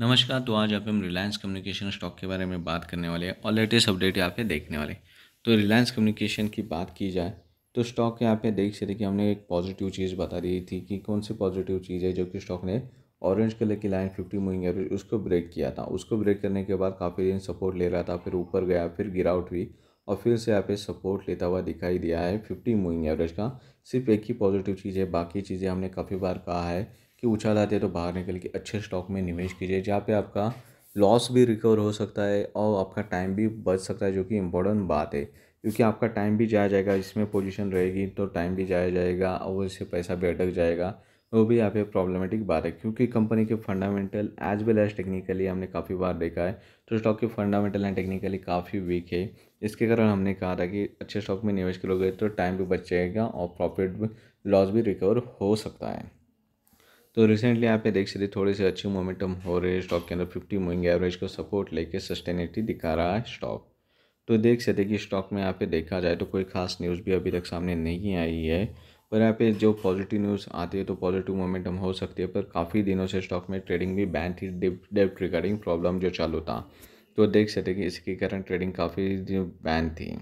नमस्कार तो आज आप हम रिलायंस कम्युनिकेशन स्टॉक के बारे में बात करने वाले हैं और लेटेस्ट अपडेट यहाँ पे देखने वाले तो रिलायंस कम्युनिकेशन की बात की जाए तो स्टॉक यहाँ पे देख सकते कि हमने एक पॉजिटिव चीज़ बता दी थी कि कौन सी पॉजिटिव चीज़ है जो कि स्टॉक ने ऑरेंज कलर की लाइन फिफ्टी मूविंग एवरेज उसको ब्रेक किया था उसको ब्रेक करने के बाद काफ़ी दिन सपोर्ट ले रहा था फिर ऊपर गया फिर गिरावट हुई और फिर से यहाँ पे सपोर्ट लेता हुआ दिखाई दिया है फिफ्टी मूविंग एवरेज का सिर्फ एक ही पॉजिटिव चीज़ है बाकी चीज़ें हमने काफ़ी बार कहा है कि उछाल आते तो बाहर निकल के अच्छे स्टॉक में निवेश कीजिए जहाँ पे आपका लॉस भी रिकवर हो सकता है और आपका टाइम भी बच सकता है जो कि इम्पोर्टेंट बात है क्योंकि आपका टाइम भी जाया जाएगा इसमें पोजिशन रहेगी तो टाइम भी जाया जाएगा और इससे पैसा भी अटक जाएगा वो भी यहाँ पे प्रॉब्लमेटिक बात है क्योंकि कंपनी के fundamental as well as technically हमने काफ़ी बार देखा है तो स्टॉक के फंडामेंटल एंड टेक्निकली काफ़ी वीक है इसके कारण हमने कहा था कि अच्छे स्टॉक में निवेश करोगे तो टाइम भी बच जाएगा और प्रॉफिट लॉस भी रिकवर हो सकता है तो रिसेंटली यहाँ पे देख सकते थोड़े से अच्छी मोमेंटम हो रहे हैं स्टॉक के अंदर फिफ्टी मूविंग एवरेज को सपोर्ट लेके सस्टेनिटी दिखा रहा है स्टॉक तो देख सकते कि स्टॉक में यहाँ पे देखा जाए तो कोई खास न्यूज़ भी अभी तक सामने नहीं आई है पर यहाँ पे जो पॉजिटिव न्यूज़ आती है तो पॉजिटिव मोमेंटम हो सकती है पर काफ़ी दिनों से स्टॉक में ट्रेडिंग भी बैन थी डेप्ट रिगार्डिंग प्रॉब्लम जो चालू था तो देख सकते कि इसके कारण ट्रेडिंग काफ़ी बैन थी